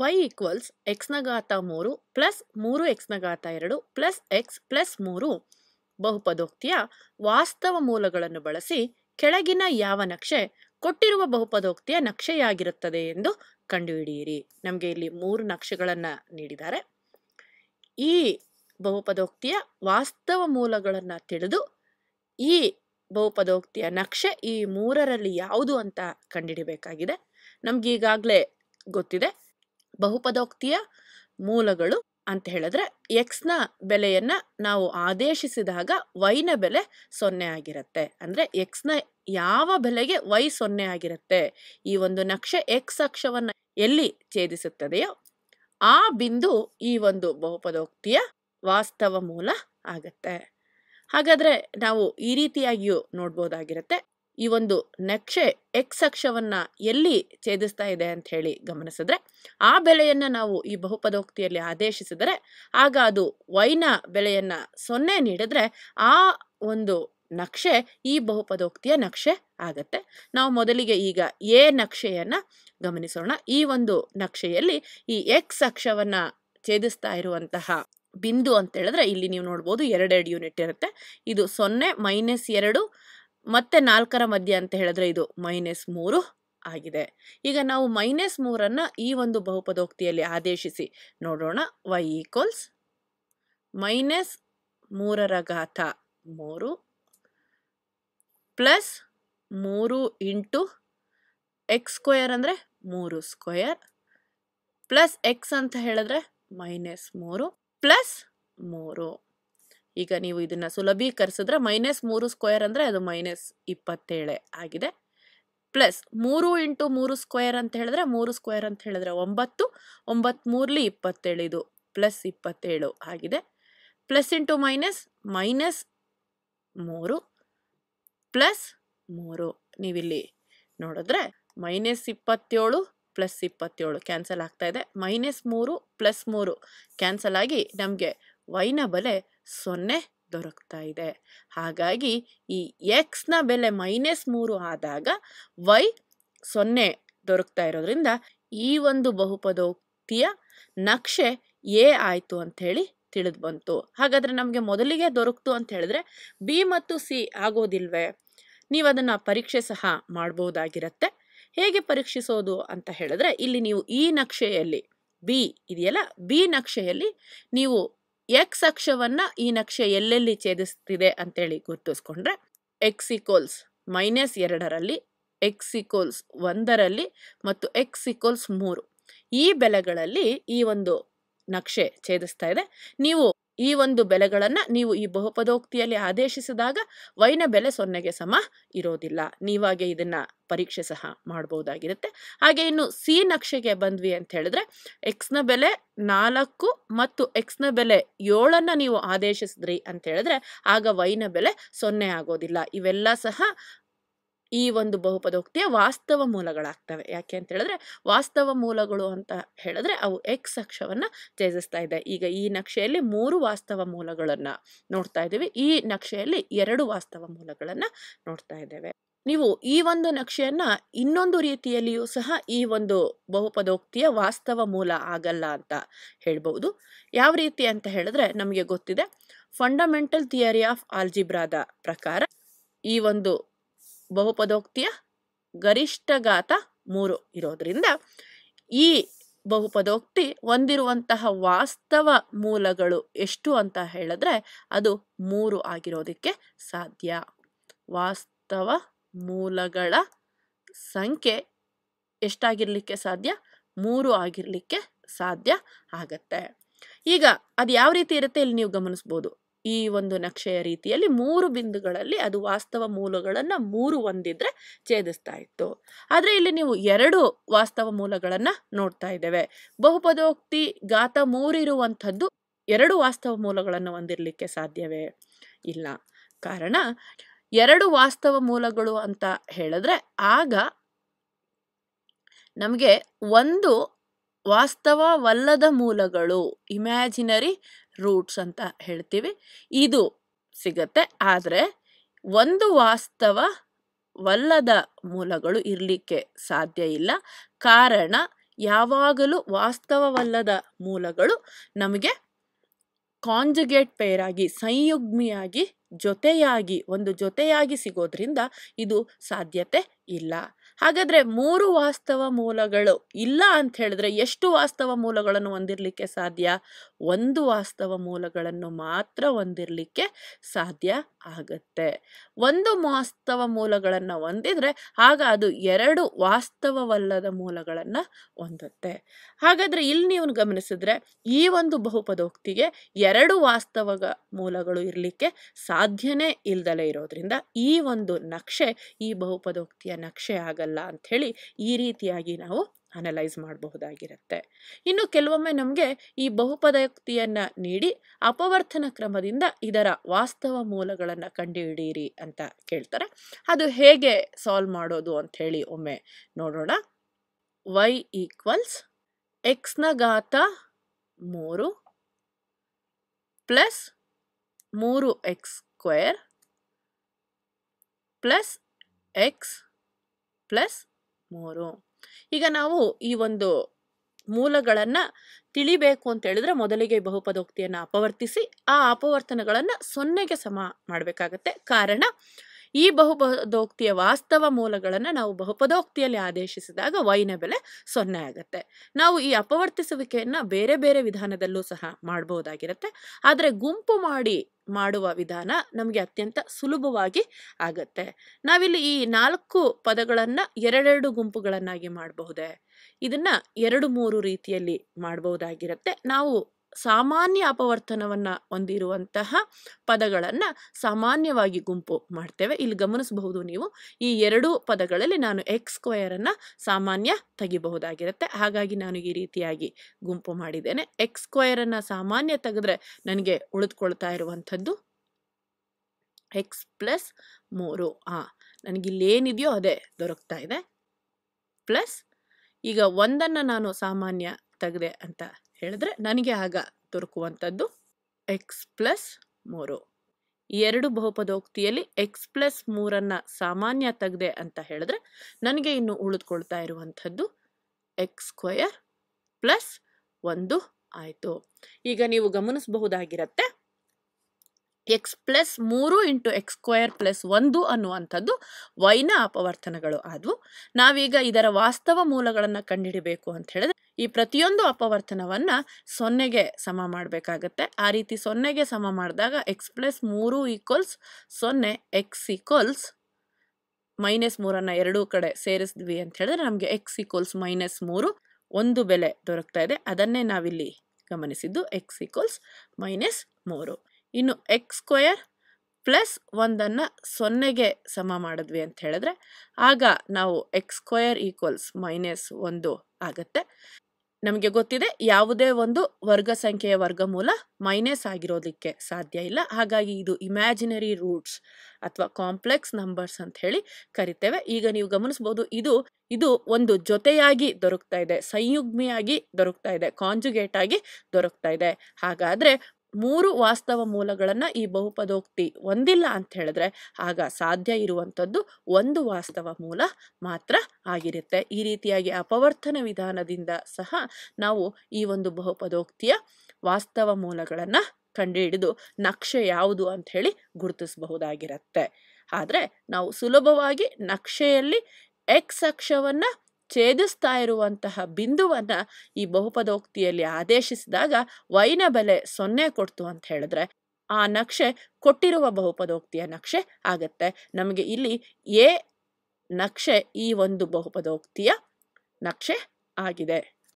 Y equals ಎಕ್ಸ್ನ ಘಾತ ಮೂರು ಪ್ಲಸ್ ಮೂರು ಎಕ್ಸ್ನ ಘಾತ ಎರಡು ಪ್ಲಸ್ ಎಕ್ಸ್ ಪ್ಲಸ್ ಮೂರು ಬಹುಪದೋಕ್ತಿಯ ವಾಸ್ತವ ಮೂಲಗಳನ್ನು ಬಳಸಿ ಕೆಳಗಿನ ಯಾವ ನಕ್ಷೆ ಕೊಟ್ಟಿರುವ ಬಹುಪದೋಕ್ತಿಯ ನಕ್ಷೆಯಾಗಿರುತ್ತದೆ ಎಂದು ಕಂಡುಹಿಡಿಯಿರಿ ನಮಗೆ ಇಲ್ಲಿ ಮೂರು ನಕ್ಷೆಗಳನ್ನು ನೀಡಿದ್ದಾರೆ ಈ ಬಹುಪದೋಕ್ತಿಯ ವಾಸ್ತವ ಮೂಲಗಳನ್ನು ತಿಳಿದು ಈ ಬಹುಪದೋಕ್ತಿಯ ನಕ್ಷೆ ಈ ಮೂರರಲ್ಲಿ ಯಾವುದು ಅಂತ ಕಂಡುಹಿಡಿಬೇಕಾಗಿದೆ ನಮ್ಗೆ ಈಗಾಗಲೇ ಗೊತ್ತಿದೆ ಬಹುಪದೋಕ್ತಿಯ ಮೂಲಗಳು ಅಂತ ಹೇಳಿದ್ರೆ ಎಕ್ಸ್ನ ಬೆಲೆಯನ್ನ ನಾವು ಆದೇಶಿಸಿದಾಗ ವೈನ ಬೆಲೆ ಸೊನ್ನೆ ಆಗಿರುತ್ತೆ ಅಂದ್ರೆ ಎಕ್ಸ್ನ ಯಾವ ಬೆಲೆಗೆ ವೈ ಸೊನ್ನೆ ಆಗಿರುತ್ತೆ ಈ ಒಂದು ನಕ್ಷೆ ಎಕ್ಸ್ ಅಕ್ಷವನ್ನು ಎಲ್ಲಿ ಛೇದಿಸುತ್ತದೆಯೋ ಆ ಬಿಂದು ಈ ಒಂದು ಬಹುಪದೋಕ್ತಿಯ ವಾಸ್ತವ ಮೂಲ ಆಗತ್ತೆ ಹಾಗಾದ್ರೆ ನಾವು ಈ ರೀತಿಯಾಗಿಯೂ ನೋಡ್ಬೋದಾಗಿರುತ್ತೆ ಈ ಒಂದು ನಕ್ಷೆ ಎಕ್ಸ್ ಅಕ್ಷವನ್ನು ಎಲ್ಲಿ ಛೇದಿಸ್ತಾ ಇದೆ ಅಂತ ಹೇಳಿ ಗಮನಿಸಿದ್ರೆ ಆ ಬೆಲೆಯನ್ನು ನಾವು ಈ ಬಹುಪದೋಕ್ತಿಯಲ್ಲಿ ಆದೇಶಿಸಿದರೆ ಆಗ ಅದು ವೈನ ಬೆಲೆಯನ್ನು ಸೊನ್ನೆ ನೀಡಿದ್ರೆ ಆ ಒಂದು ನಕ್ಷೆ ಈ ಬಹುಪದೋಕ್ತಿಯ ನಕ್ಷೆ ಆಗತ್ತೆ ನಾವು ಮೊದಲಿಗೆ ಈಗ ಎ ನಕ್ಷೆಯನ್ನು ಗಮನಿಸೋಣ ಈ ಒಂದು ನಕ್ಷೆಯಲ್ಲಿ ಈ ಎಕ್ಸ್ ಅಕ್ಷವನ್ನು ಛೇದಿಸ್ತಾ ಇರುವಂತಹ ಬಿಂದು ಅಂತ ಹೇಳಿದ್ರೆ ಇಲ್ಲಿ ನೀವು ನೋಡ್ಬೋದು ಎರಡೆರಡು ಯೂನಿಟ್ ಇರುತ್ತೆ ಇದು ಸೊನ್ನೆ ಮೈನಸ್ ಎರಡು ಮತ್ತೆ ನಾಲ್ಕರ ಮಧ್ಯ ಅಂತ ಹೇಳಿದ್ರೆ ಇದು ಮೈನಸ್ ಮೂರು ಆಗಿದೆ ಈಗ ನಾವು ಮೈನಸ್ ಮೂರನ್ನು ಈ ಒಂದು ಬಹುಪದೋಕ್ತಿಯಲ್ಲಿ ಆದೇಶಿಸಿ ನೋಡೋಣ ವೈ ಈಕ್ವಲ್ಸ್ ಮೈನಸ್ ಮೂರರ ಘಾತ ಮೂರು ಪ್ಲಸ್ ಮೂರು ಇಂಟು ಎಕ್ಸ್ ಸ್ಕ್ವಯರ್ ಅಂದರೆ ಮೂರು ಸ್ಕ್ವಯರ್ ಪ್ಲಸ್ ಎಕ್ಸ್ ಅಂತ ಹೇಳಿದ್ರೆ ಮೈನಸ್ ಮೂರು ಪ್ಲಸ್ ಮೂರು ಈಗ ನೀವು ಇದನ್ನ ಸುಲಭೀಕರಿಸಿದ್ರೆ ಮೈನಸ್ ಮೂರು ಸ್ಕ್ವೇರ್ ಅಂದ್ರೆ ಅದು ಮೈನಸ್ ಇಪ್ಪತ್ತೇಳೇ ಆಗಿದೆ ಪ್ಲಸ್ ಮೂರು ಇಂಟು ಮೂರು ಸ್ಕ್ವೇರ್ ಅಂತ ಹೇಳಿದ್ರೆ ಮೂರು ಸ್ಕ್ವೇರ್ ಅಂತ ಹೇಳಿದ್ರೆ ಒಂಬತ್ತು ಮೂರ್ಲಿ ಇಪ್ಪತ್ತೇಳು ಇದು ಪ್ಲಸ್ ಇಪ್ಪತ್ತೇಳು ಆಗಿದೆ ಪ್ಲಸ್ ಇಂಟು ಮೈನಸ್ ಮೈನಸ್ ಮೂರು ಪ್ಲಸ್ ಮೂರು ನೀವಿಲ್ಲಿ ನೋಡಿದ್ರೆ ಮೈನಸ್ ಇಪ್ಪತ್ತೇಳು ಪ್ಲಸ್ ಇಪ್ಪತ್ತೇಳು ಕ್ಯಾನ್ಸಲ್ ಆಗ್ತಾ ಇದೆ ಮೈನಸ್ ಮೂರು ಪ್ಲಸ್ ಮೂರು ಕ್ಯಾನ್ಸಲ್ ಆಗಿ ನಮಗೆ ವೈನ ಬೆಲೆ ಸೊನ್ನೆ ದೊರಕ್ತಾ ಇದೆ ಹಾಗಾಗಿ ಈ ಎಕ್ಸ್ನ ಬೆಲೆ ಮೈನಸ್ ಮೂರು ಆದಾಗ ವೈ ಸೊನ್ನೆ ದೊರಕ್ತಾ ಇರೋದ್ರಿಂದ ಈ ಒಂದು ಬಹುಪದೋಕ್ತಿಯ ನಕ್ಷೆ ಎ ಆಯಿತು ಅಂತ ಹೇಳಿ ತಿಳಿದು ಬಂತು ಹಾಗಾದರೆ ನಮಗೆ ಮೊದಲಿಗೆ ದೊರಕ್ತು ಅಂತ ಹೇಳಿದ್ರೆ ಬಿ ಮತ್ತು ಸಿ ಆಗೋದಿಲ್ವೇ ನೀವು ಅದನ್ನು ಪರೀಕ್ಷೆ ಸಹ ಮಾಡ್ಬೋದಾಗಿರತ್ತೆ ಹೇಗೆ ಪರೀಕ್ಷಿಸೋದು ಅಂತ ಹೇಳಿದ್ರೆ ಇಲ್ಲಿ ನೀವು ಈ ನಕ್ಷೆಯಲ್ಲಿ ಬಿ ಇದೆಯಲ್ಲ ಬಿ ನಕ್ಷೆಯಲ್ಲಿ ನೀವು ಎಕ್ಸ್ ಅಕ್ಷವನ್ನ ಈ ನಕ್ಷೆ ಎಲ್ಲೆಲ್ಲಿ ಛೇದಿಸ್ತಿದೆ ಅಂತೇಳಿ ಗುರುತಿಸ್ಕೊಂಡ್ರೆ ಎಕ್ಸಿಕೋಲ್ಸ್ ಮೈನಸ್ ಎರಡರಲ್ಲಿ ಎಕ್ಸಿಕೋಲ್ಸ್ ಒಂದರಲ್ಲಿ ಮತ್ತು ಇಕೋಲ್ಸ್ ಮೂರು ಈ ಬೆಲೆಗಳಲ್ಲಿ ಈ ಒಂದು ನಕ್ಷೆ ಛೇದಿಸ್ತಾ ಇದೆ ನೀವು ಈ ಒಂದು ಬೆಲೆಗಳನ್ನು ನೀವು ಈ ಬಹುಪದೋಕ್ತಿಯಲ್ಲಿ ಆದೇಶಿಸಿದಾಗ ವೈನ ಬೆಲೆ ಸೊನ್ನೆಗೆ ಸಮ ಇರೋದಿಲ್ಲ ನೀವಾಗೆ ಇದನ್ನ ಪರೀಕ್ಷೆ ಸಹ ಮಾಡಬಹುದಾಗಿರುತ್ತೆ ಹಾಗೆ ಇನ್ನು ಸಿ ನಕ್ಷೆಗೆ ಬಂದ್ವಿ ಅಂತ ಹೇಳಿದ್ರೆ ಎಕ್ಸ್ನ ಬೆಲೆ ನಾಲ್ಕು ಮತ್ತು ಎಕ್ಸ್ನ ಬೆಲೆ ಏಳನ್ನು ನೀವು ಆದೇಶಿಸಿದ್ರಿ ಅಂತ ಹೇಳಿದ್ರೆ ಆಗ ವೈನ ಬೆಲೆ ಸೊನ್ನೆ ಆಗೋದಿಲ್ಲ ಇವೆಲ್ಲ ಸಹ ಈ ಒಂದು ಬಹುಪದೋಕ್ತಿಯ ವಾಸ್ತವ ಮೂಲಗಳಾಗ್ತವೆ ಯಾಕೆ ಅಂತ ಹೇಳಿದ್ರೆ ವಾಸ್ತವ ಮೂಲಗಳು ಅಂತ ಹೇಳಿದ್ರೆ ಅವು ಎಕ್ಸ್ ಅಕ್ಷವನ್ನ ತ್ಯಜಿಸ್ತಾ ಇದೆ ಈಗ ಈ ನಕ್ಷೆಯಲ್ಲಿ ಮೂರು ವಾಸ್ತವ ಮೂಲಗಳನ್ನ ನೋಡ್ತಾ ಇದ್ದೀವಿ ಈ ನಕ್ಷೆಯಲ್ಲಿ ಎರಡು ವಾಸ್ತವ ಮೂಲಗಳನ್ನ ನೋಡ್ತಾ ಇದ್ದೇವೆ ನೀವು ಈ ಒಂದು ನಕ್ಷೆಯನ್ನ ಇನ್ನೊಂದು ರೀತಿಯಲ್ಲಿಯೂ ಸಹ ಈ ಒಂದು ಬಹುಪದೋಕ್ತಿಯ ವಾಸ್ತವ ಮೂಲ ಆಗಲ್ಲ ಅಂತ ಹೇಳ್ಬಹುದು ಯಾವ ರೀತಿ ಅಂತ ಹೇಳಿದ್ರೆ ನಮಗೆ ಗೊತ್ತಿದೆ ಫಂಡಮೆಂಟಲ್ ಥಿಯರಿ ಆಫ್ ಆಲ್ಜಿಬ್ರಾದ ಪ್ರಕಾರ ಈ ಒಂದು ಬಹುಪದೋಕ್ತಿಯ ಗರಿಷ್ಠ ಗಾತ ಮೂರು ಇರೋದ್ರಿಂದ ಈ ಬಹುಪದೋಕ್ತಿ ಹೊಂದಿರುವಂತಹ ವಾಸ್ತವ ಮೂಲಗಳು ಎಷ್ಟು ಅಂತ ಹೇಳಿದ್ರೆ ಅದು ಮೂರು ಆಗಿರೋದಕ್ಕೆ ಸಾಧ್ಯ ವಾಸ್ತವ ಮೂಲಗಳ ಸಂಖ್ಯೆ ಎಷ್ಟಾಗಿರಲಿಕ್ಕೆ ಸಾಧ್ಯ ಮೂರು ಆಗಿರಲಿಕ್ಕೆ ಸಾಧ್ಯ ಆಗತ್ತೆ ಈಗ ಅದು ಯಾವ ರೀತಿ ಇರುತ್ತೆ ಇಲ್ಲಿ ನೀವು ಗಮನಿಸ್ಬೋದು ಈ ಒಂದು ನಕ್ಷೆಯ ರೀತಿಯಲ್ಲಿ ಮೂರು ಬಿಂದುಗಳಲ್ಲಿ ಅದು ವಾಸ್ತವ ಮೂಲಗಳನ್ನು ಮೂರು ಒಂದಿದ್ರೆ ಛೇದಿಸ್ತಾ ಇತ್ತು ಆದರೆ ಇಲ್ಲಿ ನೀವು ಎರಡು ವಾಸ್ತವ ಮೂಲಗಳನ್ನು ನೋಡ್ತಾ ಇದ್ದೇವೆ ಬಹುಪದೋಕ್ತಿ ಗಾತ ಮೂರಿರುವಂಥದ್ದು ಎರಡು ವಾಸ್ತವ ಮೂಲಗಳನ್ನು ಹೊಂದಿರಲಿಕ್ಕೆ ಸಾಧ್ಯವೇ ಇಲ್ಲ ಕಾರಣ ಎರಡು ವಾಸ್ತವ ಮೂಲಗಳು ಅಂತ ಹೇಳಿದ್ರೆ ಆಗ ನಮಗೆ ಒಂದು ವಾಸ್ತವವಲ್ಲದ ಮೂಲಗಳು ಇಮ್ಯಾಜಿನರಿ ರೂಟ್ಸ್ ಅಂತ ಹೇಳ್ತೀವಿ ಇದು ಸಿಗತ್ತೆ ಆದರೆ ಒಂದು ವಾಸ್ತವವಲ್ಲದ ಮೂಲಗಳು ಇರಲಿಕ್ಕೆ ಸಾಧ್ಯ ಇಲ್ಲ ಕಾರಣ ಯಾವಾಗಲೂ ವಾಸ್ತವವಲ್ಲದ ಮೂಲಗಳು ನಮಗೆ ಕಾಂಜುಗೇಟ್ ಪೇರ್ ಆಗಿ ಸಂಯುಗ್ಮಿಯಾಗಿ ಜೊತೆಯಾಗಿ ಒಂದು ಜೊತೆಯಾಗಿ ಸಿಗೋದರಿಂದ ಇದು ಸಾಧ್ಯತೆ ಇಲ್ಲ ಹಾಗಾದರೆ ಮೂರು ವಾಸ್ತವ ಮೂಲಗಳು ಇಲ್ಲ ಅಂತ ಹೇಳಿದ್ರೆ ಎಷ್ಟು ವಾಸ್ತವ ಮೂಲಗಳನ್ನು ಹೊಂದಿರಲಿಕ್ಕೆ ಸಾಧ್ಯ ಒಂದು ವಾಸ್ತವ ಮೂಲಗಳನ್ನು ಮಾತ್ರ ಹೊಂದಿರಲಿಕ್ಕೆ ಸಾಧ್ಯ ಆಗತ್ತೆ ಒಂದು ವಾಸ್ತವ ಮೂಲಗಳನ್ನು ಹೊಂದಿದ್ರೆ ಆಗ ಅದು ಎರಡು ವಾಸ್ತವವಲ್ಲದ ಮೂಲಗಳನ್ನು ಹೊಂದುತ್ತೆ ಹಾಗಾದರೆ ಇಲ್ಲಿ ನೀವು ಗಮನಿಸಿದ್ರೆ ಈ ಒಂದು ಬಹುಪದೋಕ್ತಿಗೆ ಎರಡು ವಾಸ್ತವ ಮೂಲಗಳು ಇರಲಿಕ್ಕೆ ಸಾಧ್ಯನೇ ಇಲ್ದಲೇ ಇರೋದ್ರಿಂದ ಈ ಒಂದು ನಕ್ಷೆ ಈ ಬಹುಪದೋಕ್ತಿಯ ನಕ್ಷೆ ಆಗಲ್ಲ ಅಂತ ಹೇಳಿ ಈ ರೀತಿಯಾಗಿ ನಾವು ಅನಲೈಸ್ ಮಾಡಬಹುದಾಗಿರುತ್ತೆ ಇನ್ನು ಕೆಲವೊಮ್ಮೆ ನಮಗೆ ಈ ಬಹುಪದಯುಕ್ತಿಯನ್ನ ನೀಡಿ ಅಪವರ್ತನ ಕ್ರಮದಿಂದ ಇದರ ವಾಸ್ತವ ಮೂಲಗಳನ್ನು ಕಂಡುಹಿಡಿಯಿರಿ ಅಂತ ಕೇಳ್ತಾರೆ ಅದು ಹೇಗೆ ಸಾಲ್ವ್ ಮಾಡೋದು ಹೇಳಿ ಒಮ್ಮೆ ನೋಡೋಣ ವೈ ಈಕ್ವಲ್ಸ್ ಎಕ್ಸ್ನ ಗಾತ ಮೂರು ಪ್ಲಸ್ ಮೂರು x square plus x plus ಮೂರು ಈಗ ನಾವು ಈ ಒಂದು ಮೂಲಗಳನ್ನ ತಿಳಿಬೇಕು ಅಂತ ಹೇಳಿದ್ರೆ ಮೊದಲಿಗೆ ಬಹುಪದೋಕ್ತಿಯನ್ನ ಅಪವರ್ತಿಸಿ ಆ ಅಪವರ್ತನಗಳನ್ನ ಸೊನ್ನೆಗೆ ಸಮ ಮಾಡ್ಬೇಕಾಗತ್ತೆ ಕಾರಣ ಈ ಬಹುಪದೋಕ್ತಿಯ ವಾಸ್ತವ ಮೂಲಗಳನ್ನು ನಾವು ಬಹುಪದೋಕ್ತಿಯಲ್ಲಿ ಆದೇಶಿಸಿದಾಗ ವೈನ ಬೆಲೆ ಸೊನ್ನೆ ಆಗುತ್ತೆ ನಾವು ಈ ಅಪವರ್ತಿಸುವಿಕೆಯನ್ನು ಬೇರೆ ಬೇರೆ ವಿಧಾನದಲ್ಲೂ ಸಹ ಮಾಡಬಹುದಾಗಿರುತ್ತೆ ಆದರೆ ಗುಂಪು ಮಾಡಿ ಮಾಡುವ ವಿಧಾನ ನಮಗೆ ಅತ್ಯಂತ ಸುಲಭವಾಗಿ ಆಗತ್ತೆ ನಾವಿಲ್ಲಿ ಈ ನಾಲ್ಕು ಪದಗಳನ್ನು ಎರಡೆರಡು ಗುಂಪುಗಳನ್ನಾಗಿ ಮಾಡಬಹುದೇ ಇದನ್ನ ಎರಡು ಮೂರು ರೀತಿಯಲ್ಲಿ ಮಾಡಬಹುದಾಗಿರುತ್ತೆ ನಾವು ಸಾಮಾನ್ಯ ಅಪವರ್ತನವನ್ನು ಹೊಂದಿರುವಂತಹ ಪದಗಳನ್ನು ಸಾಮಾನ್ಯವಾಗಿ ಗುಂಪು ಮಾಡ್ತೇವೆ ಇಲ್ಲಿ ಗಮನಿಸಬಹುದು ನೀವು ಈ ಎರಡೂ ಪದಗಳಲ್ಲಿ ನಾನು ಎಕ್ಸ್ ಸ್ಕ್ವಯರನ್ನು ಸಾಮಾನ್ಯ ತೆಗಿಬಹುದಾಗಿರುತ್ತೆ ಹಾಗಾಗಿ ನಾನು ಈ ರೀತಿಯಾಗಿ ಗುಂಪು ಮಾಡಿದ್ದೇನೆ ಎಕ್ಸ್ ಸ್ಕ್ವಯರನ್ನು ಸಾಮಾನ್ಯ ತೆಗೆದ್ರೆ ನನಗೆ ಉಳಿದುಕೊಳ್ತಾ ಇರುವಂಥದ್ದು ಎಕ್ಸ್ ಪ್ಲಸ್ ಮೂರು ಹಾಂ ನನಗಿಲ್ಲೇನಿದೆಯೋ ಅದೇ ದೊರಕ್ತಾ ಇದೆ ಪ್ಲಸ್ ಈಗ ಒಂದನ್ನು ನಾನು ಸಾಮಾನ್ಯ ತೆಗೆದೆ ಅಂತ ಹೇಳಿದ್ರೆ ನನಗೆ ಆಗ ದೊರಕುವಂಥದ್ದು ಎಕ್ಸ್ ಪ್ಲಸ್ ಮೂರು ಎರಡು ಬಹುಪದೋಕ್ತಿಯಲ್ಲಿ ಎಕ್ಸ್ ಪ್ಲಸ್ ಮೂರನ್ನು ಸಾಮಾನ್ಯ ತೆಗೆದೆ ಅಂತ ಹೇಳಿದ್ರೆ ನನಗೆ ಇನ್ನು ಉಳಿದುಕೊಳ್ತಾ ಇರುವಂಥದ್ದು ಎಕ್ಸ್ ಸ್ಕ್ವಯರ್ ಪ್ಲಸ್ ಒಂದು ಆಯಿತು ಈಗ ನೀವು ಗಮನಿಸಬಹುದಾಗಿರತ್ತೆ ಎಕ್ಸ್ ಪ್ಲಸ್ ಮೂರು ಇಂಟು ಎಕ್ಸ್ ಸ್ಕ್ವೇರ್ ಪ್ಲಸ್ ಒಂದು ಅನ್ನುವಂಥದ್ದು ವೈನ ಅಪವರ್ತನಗಳು ಆದವು ನಾವೀಗ ಇದರ ವಾಸ್ತವ ಮೂಲಗಳನ್ನು ಕಂಡುಹಿಡಬೇಕು ಅಂತ ಹೇಳಿದ್ರೆ ಈ ಪ್ರತಿಯೊಂದು ಅಪವರ್ತನವನ್ನು ಸೊನ್ನೆಗೆ ಸಮ ಮಾಡಬೇಕಾಗತ್ತೆ ಆ ರೀತಿ ಸೊನ್ನೆಗೆ ಸಮ ಮಾಡಿದಾಗ ಎಕ್ಸ್ ಪ್ಲಸ್ ಮೂರು ಈಕ್ವಲ್ಸ್ ಸೊನ್ನೆ ಎಕ್ಸ್ ಈಕ್ವಲ್ಸ್ ಮೈನಸ್ ಮೂರನ್ನು ಎರಡೂ ಕಡೆ ಸೇರಿಸಿದ್ವಿ ಅಂತ ಹೇಳಿದ್ರೆ ನಮಗೆ ಎಕ್ಸ್ ಈಕ್ವಲ್ಸ್ ಮೈನಸ್ ಮೂರು ಒಂದು ಬೆಲೆ ದೊರಕ್ತಾ ಇದೆ ಅದನ್ನೇ ನಾವಿಲ್ಲಿ ಗಮನಿಸಿದ್ದು ಎಕ್ಸ್ ಈಕ್ವಲ್ಸ್ ಮೈನಸ್ ಮೂರು ಇನ್ನು ಎಕ್ಸ್ ಸ್ಕ್ವಯರ್ ಪ್ಲಸ್ ಒಂದನ್ನು ಸೊನ್ನೆಗೆ ಸಮ ಮಾಡಿದ್ವಿ ಅಂತ ಹೇಳಿದ್ರೆ ಆಗ ನಾವು ಎಕ್ಸ್ ಸ್ಕ್ವಯರ್ ಈಕ್ವಲ್ಸ್ ಮೈನಸ್ ಒಂದು ಆಗತ್ತೆ ನಮಗೆ ಗೊತ್ತಿದೆ ಯಾವುದೇ ಒಂದು ವರ್ಗ ಸಂಖ್ಯೆಯ ವರ್ಗಮೂಲ ಮೈನಸ್ ಆಗಿರೋದಕ್ಕೆ ಸಾಧ್ಯ ಇಲ್ಲ ಹಾಗಾಗಿ ಇದು ಇಮ್ಯಾಜಿನರಿ ರೂಟ್ಸ್ ಅಥವಾ ಕಾಂಪ್ಲೆಕ್ಸ್ ನಂಬರ್ಸ್ ಅಂತ ಹೇಳಿ ಕರಿತೇವೆ ಈಗ ನೀವು ಗಮನಿಸಬಹುದು ಇದು ಇದು ಒಂದು ಜೊತೆಯಾಗಿ ದೊರಕ್ತಾ ಇದೆ ಸಂಯುಗ್ಮಿಯಾಗಿ ದೊರಕ್ತಾ ಇದೆ ಕಾಂಜುಗೇಟ್ ಆಗಿ ದೊರಕ್ತಾ ಇದೆ ಹಾಗಾದ್ರೆ ಮೂರು ವಾಸ್ತವ ಮೂಲಗಳನ್ನು ಈ ಬಹುಪದೋಕ್ತಿ ಒಂದಿಲ್ಲ ಅಂತ ಹೇಳಿದ್ರೆ ಆಗ ಸಾಧ್ಯ ಇರುವಂಥದ್ದು ಒಂದು ವಾಸ್ತವ ಮೂಲ ಮಾತ್ರ ಆಗಿರುತ್ತೆ ಈ ರೀತಿಯಾಗಿ ಅಪವರ್ತನ ವಿಧಾನದಿಂದ ಸಹ ನಾವು ಈ ಒಂದು ಬಹುಪದೋಕ್ತಿಯ ವಾಸ್ತವ ಮೂಲಗಳನ್ನು ಕಂಡುಹಿಡಿದು ನಕ್ಷೆ ಯಾವುದು ಅಂತ ಹೇಳಿ ಗುರುತಿಸಬಹುದಾಗಿರತ್ತೆ ಆದರೆ ನಾವು ಸುಲಭವಾಗಿ ನಕ್ಷೆಯಲ್ಲಿ ಎಕ್ಸ್ ಅಕ್ಷವನ್ನು ಛೇದಿಸ್ತಾ ಇರುವಂತಹ ಬಿಂದುವನ್ನು ಈ ಬಹುಪದೋಕ್ತಿಯಲ್ಲಿ ಆದೇಶಿಸಿದಾಗ ವೈನ ಬೆಲೆ ಸೊನ್ನೆ ಕೊಡ್ತು ಅಂತ ಹೇಳಿದ್ರೆ ಆ ನಕ್ಷೆ ಕೊಟ್ಟಿರುವ ಬಹುಪದೋಕ್ತಿಯ ನಕ್ಷೆ ಆಗತ್ತೆ ನಮಗೆ ಇಲ್ಲಿ ಎ ನಕ್ಷೆ ಈ ಒಂದು ಬಹುಪದೋಕ್ತಿಯ ನಕ್ಷೆ ಆಗಿದೆ